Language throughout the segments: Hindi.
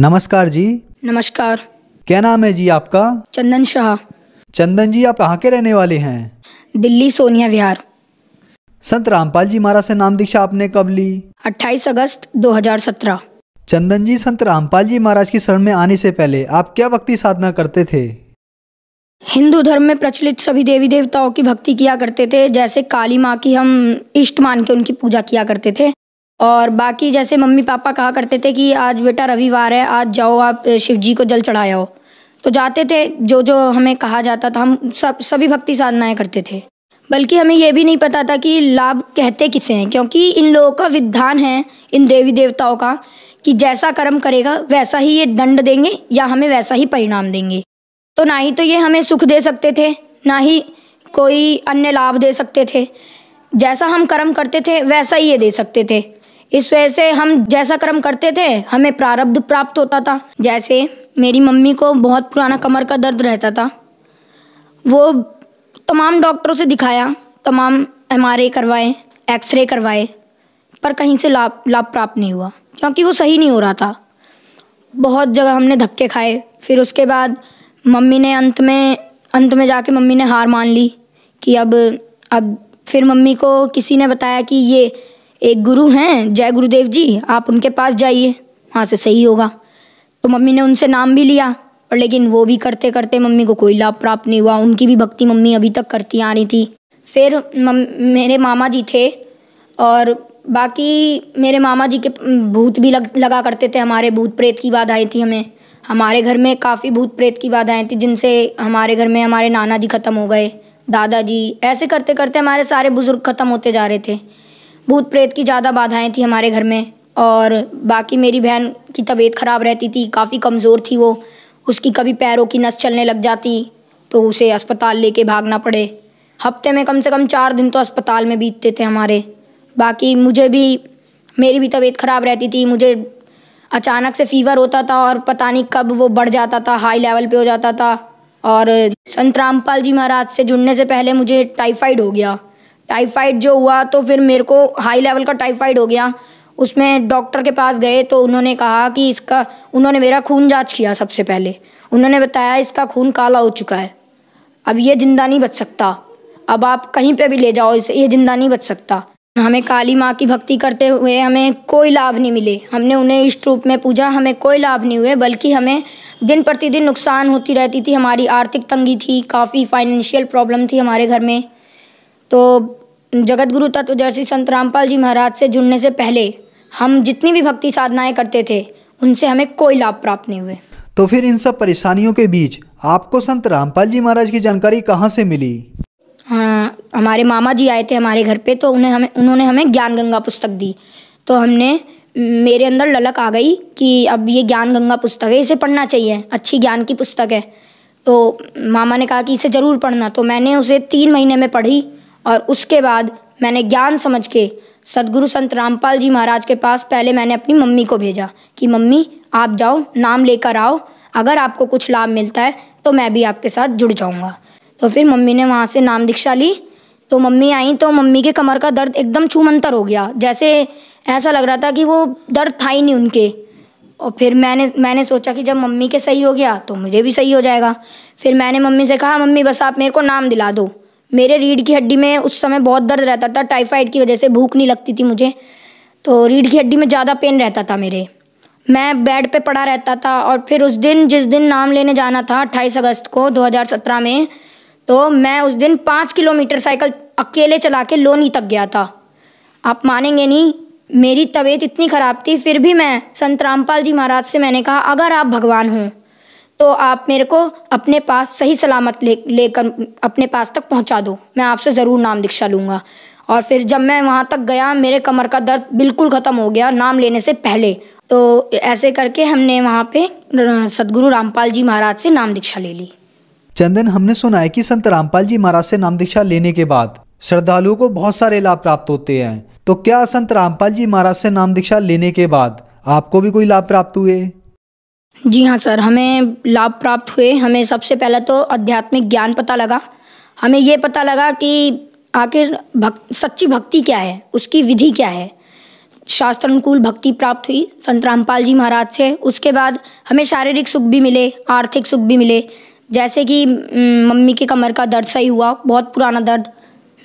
नमस्कार जी नमस्कार क्या नाम है जी आपका चंदन शाह चंदन जी आप कहाँ के रहने वाले हैं दिल्ली सोनिया विहार संत रामपाल जी महाराज से नाम दीक्षा आपने कब ली 28 अगस्त 2017 चंदन जी संत रामपाल जी महाराज की शरण में आने से पहले आप क्या भक्ति साधना करते थे हिंदू धर्म में प्रचलित सभी देवी देवताओं की भक्ति किया करते थे जैसे काली माँ की हम इष्ट मान के उनकी पूजा किया करते थे और बाकी जैसे मम्मी पापा कहा करते थे कि आज बेटा रविवार है आज जाओ आप शिव जी को जल चढ़ाया हो तो जाते थे जो जो हमें कहा जाता था हम सब सभी भक्ति साधनाएं करते थे बल्कि हमें यह भी नहीं पता था कि लाभ कहते किसे हैं क्योंकि इन लोगों का विधान है इन देवी देवताओं का कि जैसा कर्म करेगा वैसा ही ये दंड देंगे या हमें वैसा ही परिणाम देंगे तो ना ही तो ये हमें सुख दे सकते थे ना ही कोई अन्य लाभ दे सकते थे जैसा हम कर्म करते थे वैसा ही ये दे सकते थे इस वजह से हम जैसा कर्म करते थे हमें प्रारब्ध प्राप्त होता था जैसे मेरी मम्मी को बहुत पुराना कमर का दर्द रहता था वो तमाम डॉक्टरों से दिखाया तमाम एम करवाए एक्सरे करवाए पर कहीं से लाभ लाभ प्राप्त नहीं हुआ क्योंकि वो सही नहीं हो रहा था बहुत जगह हमने धक्के खाए फिर उसके बाद मम्मी ने अंत में अंत में जाके मम्मी ने हार मान ली कि अब अब फिर मम्मी को किसी ने बताया कि ये एक गुरु हैं जय गुरुदेव जी आप उनके पास जाइए वहाँ से सही होगा तो मम्मी ने उनसे नाम भी लिया और लेकिन वो भी करते करते मम्मी को कोई लाभ प्राप्त नहीं हुआ उनकी भी भक्ति मम्मी अभी तक करती आ रही थी फिर मम, मेरे मामा जी थे और बाकी मेरे मामा जी के भूत भी लग लगा करते थे हमारे भूत प्रेत की बाधाएँ थी हमें हमारे घर में काफ़ी भूत प्रेत की बाधाएँ थी जिनसे हमारे घर में हमारे नाना जी ख़त्म हो गए दादाजी ऐसे करते करते हमारे सारे बुज़ुर्ग ख़त्म होते जा रहे थे भूत प्रेत की ज़्यादा बाधाएं थी हमारे घर में और बाकी मेरी बहन की तबीयत ख़राब रहती थी काफ़ी कमज़ोर थी वो उसकी कभी पैरों की नस चलने लग जाती तो उसे अस्पताल लेके भागना पड़े हफ्ते में कम से कम चार दिन तो अस्पताल में बीतते थे हमारे बाकी मुझे भी मेरी भी तबीयत ख़राब रहती थी मुझे अचानक से फीवर होता था और पता नहीं कब वो बढ़ जाता था हाई लेवल पे हो जाता था और संत रामपाल जी महाराज से जुड़ने से पहले मुझे टाइफाइड हो गया टाइफाइड जो हुआ तो फिर मेरे को हाई लेवल का टाइफाइड हो गया उसमें डॉक्टर के पास गए तो उन्होंने कहा कि इसका उन्होंने मेरा खून जांच किया सबसे पहले उन्होंने बताया इसका खून काला हो चुका है अब ये ज़िंदा नहीं बच सकता अब आप कहीं पे भी ले जाओ इसे ये ज़िंदा नहीं बच सकता हमें काली माँ की भक्ति करते हुए हमें कोई लाभ नहीं मिले हमने उन्हें इष्ट रूप में पूजा हमें कोई लाभ नहीं हुए बल्कि हमें दिन प्रतिदिन नुकसान होती रहती थी हमारी आर्थिक तंगी थी काफ़ी फाइनेंशियल प्रॉब्लम थी हमारे घर में तो जगत गुरु तत्व संत रामपाल जी महाराज से जुड़ने से पहले हम जितनी भी भक्ति साधनाएं करते थे उनसे हमें कोई लाभ प्राप्त नहीं हुए तो फिर इन सब परेशानियों के बीच आपको संत रामपाल जी महाराज की जानकारी कहाँ से मिली हाँ हमारे मामा जी आए थे हमारे घर पे तो उन्हें हमें उन्होंने हमें ज्ञान गंगा पुस्तक दी तो हमने मेरे अंदर ललक आ गई कि अब ये ज्ञान गंगा पुस्तक है इसे पढ़ना चाहिए अच्छी ज्ञान की पुस्तक है तो मामा ने कहा कि इसे ज़रूर पढ़ना तो मैंने उसे तीन महीने में पढ़ी और उसके बाद मैंने ज्ञान समझ के सदगुरु संत रामपाल जी महाराज के पास पहले मैंने अपनी मम्मी को भेजा कि मम्मी आप जाओ नाम लेकर आओ अगर आपको कुछ लाभ मिलता है तो मैं भी आपके साथ जुड़ जाऊँगा तो फिर मम्मी ने वहाँ से नाम दीक्षा ली तो मम्मी आई तो मम्मी के कमर का दर्द एकदम छूमंतर हो गया जैसे ऐसा लग रहा था कि वो दर्द था ही नहीं उनके और फिर मैंने मैंने सोचा कि जब मम्मी के सही हो गया तो मुझे भी सही हो जाएगा फिर मैंने मम्मी से कहा मम्मी बस आप मेरे को नाम दिला दो मेरे रीढ़ की हड्डी में उस समय बहुत दर्द रहता था टाइफाइड की वजह से भूख नहीं लगती थी मुझे तो रीढ़ की हड्डी में ज़्यादा पेन रहता था मेरे मैं बेड पे पड़ा रहता था और फिर उस दिन जिस दिन नाम लेने जाना था अट्ठाईस अगस्त को 2017 में तो मैं उस दिन पाँच किलोमीटर साइकिल अकेले चला के लोनी तक गया था आप मानेंगे नहीं मेरी तबीयत इतनी ख़राब थी फिर भी मैं संत रामपाल जी महाराज से मैंने कहा अगर आप भगवान हों तो आप मेरे को अपने पास सही सलामत ले लेकर अपने पास तक पहुंचा दो मैं आपसे ज़रूर नाम दीक्षा लूँगा और फिर जब मैं वहाँ तक गया मेरे कमर का दर्द बिल्कुल ख़त्म हो गया नाम लेने से पहले तो ऐसे करके हमने वहाँ पे सदगुरु रामपाल जी महाराज से नाम दीक्षा ले ली चंदन हमने सुना है कि संत रामपाल जी महाराज से नाम दीक्षा लेने के बाद श्रद्धालुओं को बहुत सारे लाभ प्राप्त होते हैं तो क्या संत रामपाल जी महाराज से नाम दीक्षा लेने के बाद आपको भी कोई लाभ प्राप्त हुए जी हाँ सर हमें लाभ प्राप्त हुए हमें सबसे पहले तो आध्यात्मिक ज्ञान पता लगा हमें ये पता लगा कि आखिर भक, सच्ची भक्ति क्या है उसकी विधि क्या है शास्त्र अनुकूल भक्ति प्राप्त हुई संत रामपाल जी महाराज से उसके बाद हमें शारीरिक सुख भी मिले आर्थिक सुख भी मिले जैसे कि मम्मी के कमर का दर्द सही हुआ बहुत पुराना दर्द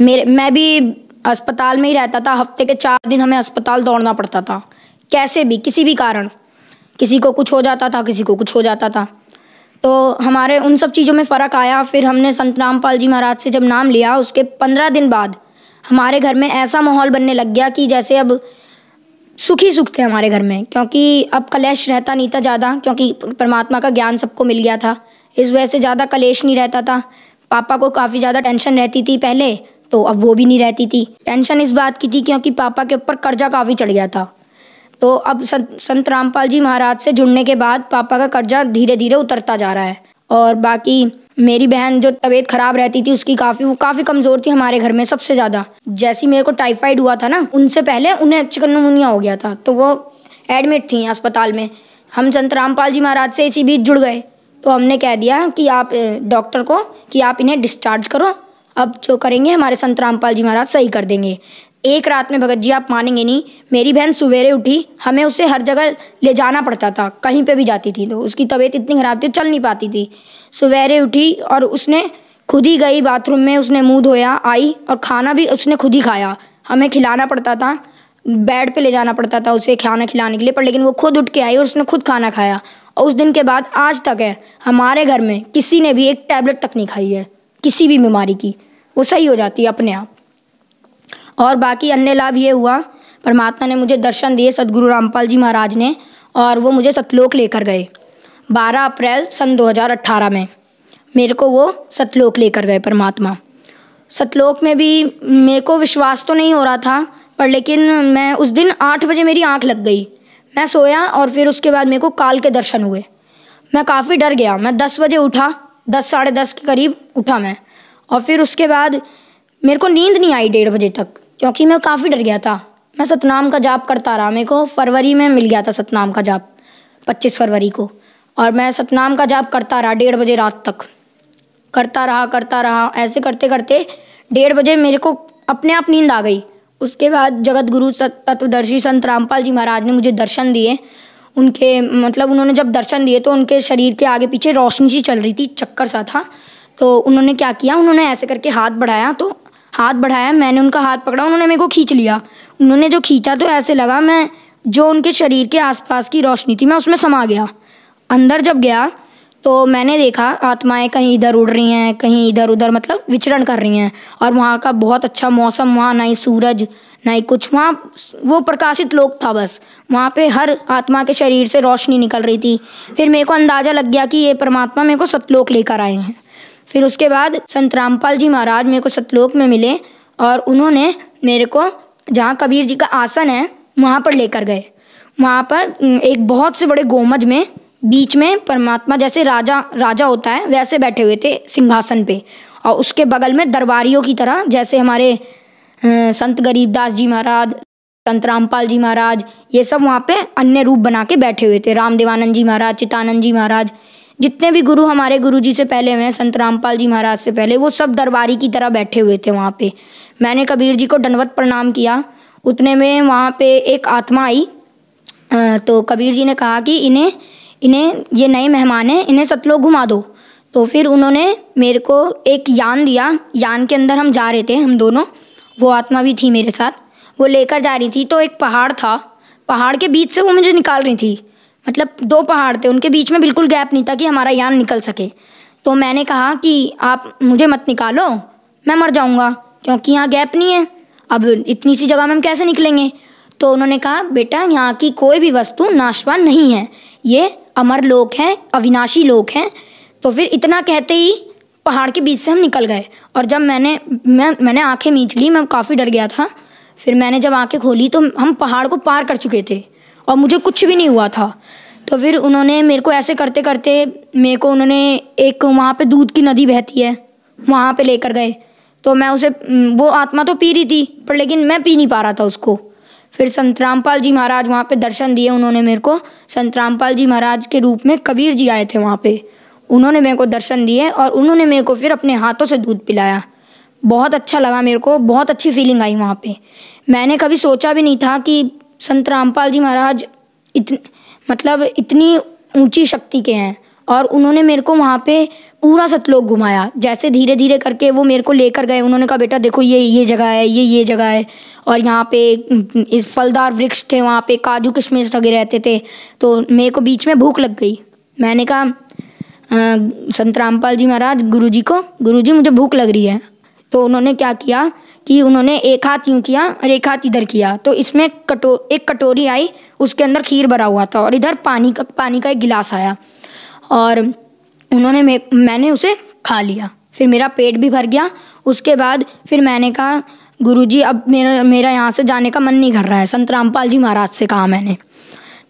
मेरे मैं भी अस्पताल में ही रहता था हफ्ते के चार दिन हमें अस्पताल दौड़ना पड़ता था कैसे भी किसी भी कारण किसी को कुछ हो जाता था किसी को कुछ हो जाता था तो हमारे उन सब चीज़ों में फ़र्क आया फिर हमने संत रामपाल जी महाराज से जब नाम लिया उसके पंद्रह दिन बाद हमारे घर में ऐसा माहौल बनने लग गया कि जैसे अब सुख ही सुख थे हमारे घर में क्योंकि अब कलेश रहता नहीं था ज़्यादा क्योंकि परमात्मा का ज्ञान सबको मिल गया था इस वजह से ज़्यादा कलेश नहीं रहता था पापा को काफ़ी ज़्यादा टेंशन रहती थी पहले तो अब वो भी नहीं रहती थी टेंशन इस बात की थी क्योंकि पापा के ऊपर कर्जा काफ़ी चढ़ गया था तो अब संत संत रामपाल जी महाराज से जुड़ने के बाद पापा का कर्जा धीरे धीरे उतरता जा रहा है और बाकी मेरी बहन जो तबीयत खराब रहती थी उसकी काफी वो काफी कमजोर थी हमारे घर में सबसे ज्यादा जैसी मेरे को टाइफाइड हुआ था ना उनसे पहले उन्हें चिकनमुनिया हो गया था तो वो एडमिट थी अस्पताल में हम संत रामपाल जी महाराज से इसी बीच जुड़ गए तो हमने कह दिया कि आप डॉक्टर को कि आप इन्हें डिस्चार्ज करो अब जो करेंगे हमारे संत रामपाल जी महाराज सही कर देंगे एक रात में भगत जी आप मानेंगे नहीं मेरी बहन सवेरे उठी हमें उसे हर जगह ले जाना पड़ता था कहीं पे भी जाती थी तो उसकी तबीयत इतनी ख़राब थी चल नहीं पाती थी सवेरे उठी और उसने खुद ही गई बाथरूम में उसने मुँह धोया आई और खाना भी उसने खुद ही खाया हमें खिलाना पड़ता था बेड पे ले जाना पड़ता था उसे खाना खिलाने के लिए पर लेकिन वो खुद उठ के आई और उसने खुद खाना खाया और उस दिन के बाद आज तक है हमारे घर में किसी ने भी एक टैबलेट तक नहीं खाई है किसी भी बीमारी की वो सही हो जाती है अपने आप और बाकी अन्य लाभ ये हुआ परमात्मा ने मुझे दर्शन दिए सदगुरु रामपाल जी महाराज ने और वो मुझे सतलोक लेकर गए 12 अप्रैल सन 2018 में मेरे को वो सतलोक लेकर गए परमात्मा सतलोक में भी मेरे को विश्वास तो नहीं हो रहा था पर लेकिन मैं उस दिन आठ बजे मेरी आँख लग गई मैं सोया और फिर उसके बाद मेरे को काल के दर्शन हुए मैं काफ़ी डर गया मैं दस बजे उठा दस साढ़े दस के करीब उठा मैं और फिर उसके बाद मेरे को नींद नहीं आई डेढ़ बजे तक क्योंकि मैं काफ़ी डर गया था मैं सतनाम का जाप करता रहा मेरे को फरवरी में मिल गया था सतनाम का जाप पच्चीस फरवरी को और मैं सतनाम का जाप करता रहा डेढ़ बजे रात तक करता रहा करता रहा ऐसे करते करते डेढ़ बजे मेरे को अपने आप नींद आ गई उसके बाद जगत गुरु तत्वदर्शी संत रामपाल जी महाराज ने मुझे दर्शन दिए उनके मतलब उन्होंने जब दर्शन दिए तो उनके शरीर के आगे पीछे रोशनी सी चल रही थी चक्कर सा था तो उन्होंने क्या किया उन्होंने ऐसे करके हाथ बढ़ाया तो हाथ बढ़ाया मैंने उनका हाथ पकड़ा उन्होंने मेरे को खींच लिया उन्होंने जो खींचा तो ऐसे लगा मैं जो उनके शरीर के आसपास की रोशनी थी मैं उसमें समा गया अंदर जब गया तो मैंने देखा आत्माएं कहीं इधर उड़ रही हैं कहीं इधर उधर मतलब विचरण कर रही हैं और वहाँ का बहुत अच्छा मौसम वहाँ ना ही सूरज ना ही कुछ वहाँ वो प्रकाशित लोक था बस वहाँ पे हर आत्मा के शरीर से रोशनी निकल रही थी फिर मेरे को अंदाज़ा लग गया कि ये परमात्मा मेरे को सतलोक लेकर आए हैं फिर उसके बाद संत रामपाल जी महाराज मेरे को सतलोक में मिले और उन्होंने मेरे को जहाँ कबीर जी का आसन है वहाँ पर लेकर गए वहाँ पर एक बहुत से बड़े गोमज में बीच में परमात्मा जैसे राजा राजा होता है वैसे बैठे हुए थे सिंहासन पे और उसके बगल में दरबारियों की तरह जैसे हमारे संत गरीबदास जी महाराज संत रामपाल जी महाराज ये सब वहाँ पे अन्य रूप बना के बैठे हुए थे राम देवानंद जी महाराज चितानंद जी महाराज जितने भी गुरु हमारे गुरु जी से पहले हुए हैं संत रामपाल जी महाराज से पहले वो सब दरबारी की तरह बैठे हुए थे वहाँ पे मैंने कबीर जी को दंडवत प्रणाम किया उतने में वहाँ पे एक आत्मा आई तो कबीर जी ने कहा कि इन्हें इन्हें ये नए मेहमान हैं इन्हें सतलोग घुमा दो तो फिर उन्होंने मेरे को एक यान दिया यान के अंदर हम जा रहे थे हम दोनों वो आत्मा भी थी मेरे साथ वो लेकर जा रही थी तो एक पहाड़ था पहाड़ के बीच से वो मुझे निकाल रही थी मतलब दो पहाड़ थे उनके बीच में बिल्कुल गैप नहीं था कि हमारा यान निकल सके तो मैंने कहा कि आप मुझे मत निकालो मैं मर जाऊँगा क्योंकि यहाँ गैप नहीं है अब इतनी सी जगह में हम कैसे निकलेंगे तो उन्होंने कहा बेटा यहाँ की कोई भी वस्तु नाशवान नहीं है ये अमर लोक हैं अविनाशी लोक हैं तो फिर इतना कहते ही पहाड़ के बीच से हम निकल गए और जब मैंने मैं मैंने आंखें मींच ली मैं काफ़ी डर गया था फिर मैंने जब आंखें खोली तो हम पहाड़ को पार कर चुके थे और मुझे कुछ भी नहीं हुआ था तो फिर उन्होंने मेरे को ऐसे करते करते मेरे को उन्होंने एक वहाँ पे दूध की नदी बहती है वहाँ पे लेकर गए तो मैं उसे वो आत्मा तो पी रही थी पर लेकिन मैं पी नहीं पा रहा था उसको फिर संत रामपाल जी महाराज वहाँ पे दर्शन दिए उन्होंने मेरे को संत रामपाल जी महाराज के रूप में कबीर जी आए थे वहाँ पे उन्होंने मेरे को दर्शन दिए और उन्होंने मेरे को फिर अपने हाथों से दूध पिलाया बहुत अच्छा लगा मेरे को बहुत अच्छी फीलिंग आई वहाँ पे मैंने कभी सोचा भी नहीं था कि संत रामपाल जी महाराज इतन मतलब इतनी ऊंची शक्ति के हैं और उन्होंने मेरे को वहाँ पे पूरा सतलोक घुमाया जैसे धीरे धीरे करके वो मेरे को लेकर गए उन्होंने कहा बेटा देखो ये ये जगह है ये ये जगह है और यहाँ पे इस फलदार वृक्ष थे वहाँ पे काजू किशमिश लगे रहते थे तो मेरे को बीच में भूख लग गई मैंने कहा संत रामपाल जी महाराज गुरु जी को गुरु जी मुझे भूख लग रही है तो उन्होंने क्या किया कि उन्होंने एक हाथ यूं किया और एक हाथ इधर किया तो इसमें कटो एक कटोरी आई उसके अंदर खीर भरा हुआ था और इधर पानी का पानी का एक गिलास आया और उन्होंने मे, मैंने उसे खा लिया फिर मेरा पेट भी भर गया उसके बाद फिर मैंने कहा गुरुजी अब मेरा मेरा यहाँ से जाने का मन नहीं कर रहा है संत रामपाल जी महाराज से कहा मैंने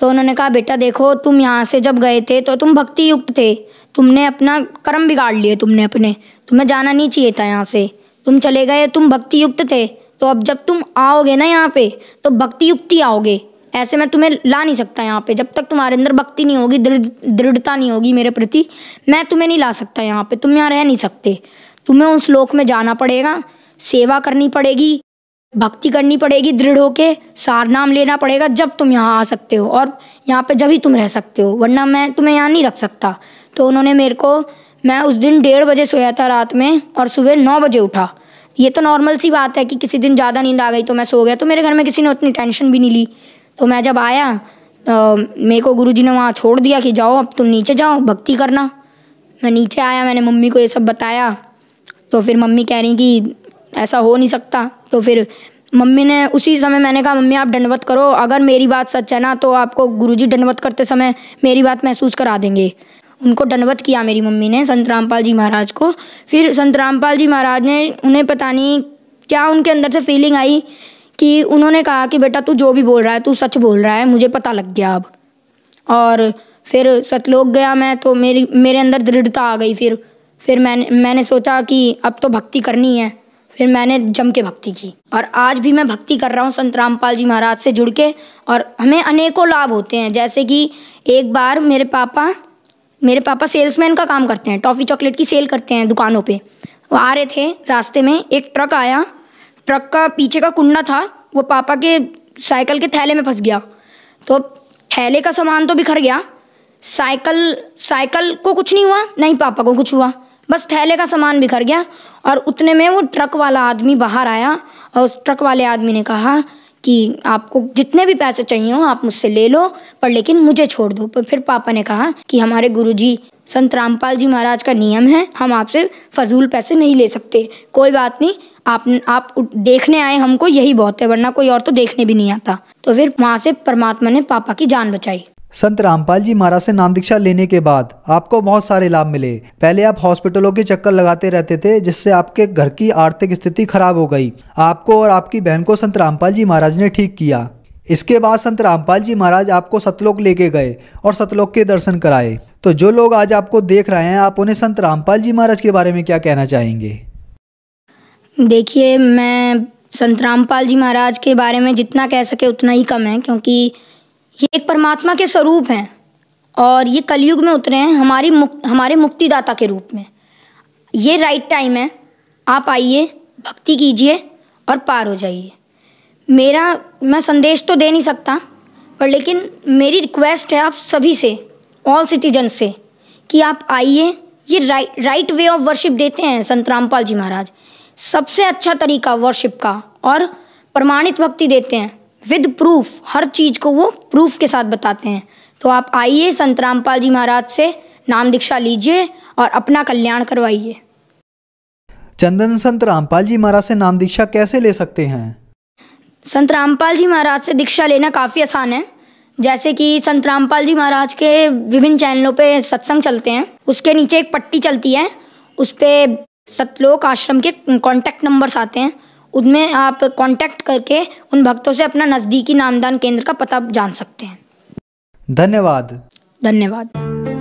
तो उन्होंने कहा बेटा देखो तुम यहाँ से जब गए थे तो तुम भक्ति युक्त थे तुमने अपना कर्म बिगाड़ लिए तुमने अपने तुम्हें जाना नहीं चाहिए था यहाँ से तुम चले गए तुम भक्ति युक्त थे तो अब जब तुम आओगे ना यहाँ पे तो भक्ति युक्ति आओगे ऐसे मैं तुम्हें ला नहीं सकता यहाँ पे जब तक तुम्हारे अंदर भक्ति नहीं होगी दृढ़ता नहीं होगी मेरे प्रति मैं तुम्हें नहीं ला सकता यहाँ पे तुम यहाँ रह नहीं सकते तुम्हें उस लोक में जाना पड़ेगा सेवा करनी पड़ेगी भक्ति करनी पड़ेगी दृढ़ होके सार नाम लेना पड़ेगा जब तुम यहाँ आ सकते हो और यहाँ पे जब ही तुम रह सकते हो वरना मैं तुम्हें यहाँ नहीं रख सकता तो उन्होंने मेरे को मैं उस दिन डेढ़ बजे सोया था रात में और सुबह नौ बजे उठा ये तो नॉर्मल सी बात है कि किसी दिन ज़्यादा नींद आ गई तो मैं सो गया तो मेरे घर में किसी ने उतनी टेंशन भी नहीं ली तो मैं जब आया तो मेरे को गुरुजी ने वहाँ छोड़ दिया कि जाओ अब तुम नीचे जाओ भक्ति करना मैं नीचे आया मैंने मम्मी को ये सब बताया तो फिर मम्मी कह रही कि ऐसा हो नहीं सकता तो फिर मम्मी ने उसी समय मैंने कहा मम्मी आप दंडवत करो अगर मेरी बात सच है ना तो आपको गुरुजी दंडवत करते समय मेरी बात महसूस करा देंगे उनको दंडवत किया मेरी मम्मी ने संत रामपाल जी महाराज को फिर संत रामपाल जी महाराज ने उन्हें पता नहीं क्या उनके अंदर से फीलिंग आई कि उन्होंने कहा कि बेटा तू जो भी बोल रहा है तू सच बोल रहा है मुझे पता लग गया अब और फिर सतलोक गया मैं तो मेरी मेरे अंदर दृढ़ता आ गई फिर फिर मैंने मैंने सोचा कि अब तो भक्ति करनी है फिर मैंने जम के भक्ति की और आज भी मैं भक्ति कर रहा हूँ संत रामपाल जी महाराज से जुड़ के और हमें अनेकों लाभ होते हैं जैसे कि एक बार मेरे पापा मेरे पापा सेल्समैन का काम करते हैं टॉफ़ी चॉकलेट की सेल करते हैं दुकानों पे वो आ रहे थे रास्ते में एक ट्रक आया ट्रक का पीछे का कुंडा था वो पापा के साइकिल के थैले में फंस गया तो थैले का सामान तो बिखर गया साइकिल साइकिल को कुछ नहीं हुआ नहीं पापा को कुछ हुआ बस थैले का सामान बिखर गया और उतने में वो ट्रक वाला आदमी बाहर आया और उस ट्रक वाले आदमी ने कहा कि आपको जितने भी पैसे चाहिए हो आप मुझसे ले लो पर लेकिन मुझे छोड़ दो पर फिर पापा ने कहा कि हमारे गुरुजी संत रामपाल जी महाराज का नियम है हम आपसे फजूल पैसे नहीं ले सकते कोई बात नहीं आप आप देखने आए हमको यही बहुत है वरना कोई और तो देखने भी नहीं आता तो फिर वहाँ से परमात्मा ने पापा की जान बचाई संत रामपाल जी महाराज से नाम दीक्षा लेने के बाद आपको बहुत सारे लाभ मिले पहले आप हॉस्पिटलों के चक्कर लगाते रहते थे जिससे आपके घर की आर्थिक स्थिति खराब हो गई आपको और आपकी बहन को संत रामपाल जी महाराज ने ठीक किया इसके बाद संत रामपाल जी महाराज आपको सतलोक लेके गए और सतलोक के दर्शन कराए तो जो लोग आज आपको देख रहे हैं आप उन्हें संत रामपाल जी महाराज के बारे में क्या कहना चाहेंगे देखिए मैं संत रामपाल जी महाराज के बारे में जितना कह सके उतना ही कम है क्योंकि ये एक परमात्मा के स्वरूप हैं और ये कलयुग में उतरे हैं हमारी मुक, हमारे मुक्तिदाता के रूप में ये राइट टाइम है आप आइए भक्ति कीजिए और पार हो जाइए मेरा मैं संदेश तो दे नहीं सकता पर लेकिन मेरी रिक्वेस्ट है आप सभी से ऑल सिटीजन से कि आप आइए ये right right way of worship देते हैं संत रामपाल जी महाराज सबसे अच्छा तरीका वर्शिप का और प्रमाणित भक्ति देते हैं विद प्रूफ हर चीज़ को वो प्रूफ के साथ बताते हैं तो आप आइए संत रामपाल जी महाराज से नाम दीक्षा लीजिए और अपना कल्याण करवाइए चंदन संत रामपाल जी महाराज से नाम दीक्षा कैसे ले सकते हैं संत रामपाल जी महाराज से दीक्षा लेना काफ़ी आसान है जैसे कि संत रामपाल जी महाराज के विभिन्न चैनलों पे सत्संग चलते हैं उसके नीचे एक पट्टी चलती है उस पर सतलोक आश्रम के कॉन्टैक्ट नंबर्स आते हैं उनमें आप कांटेक्ट करके उन भक्तों से अपना नज़दीकी नामदान केंद्र का पता जान सकते हैं धन्यवाद धन्यवाद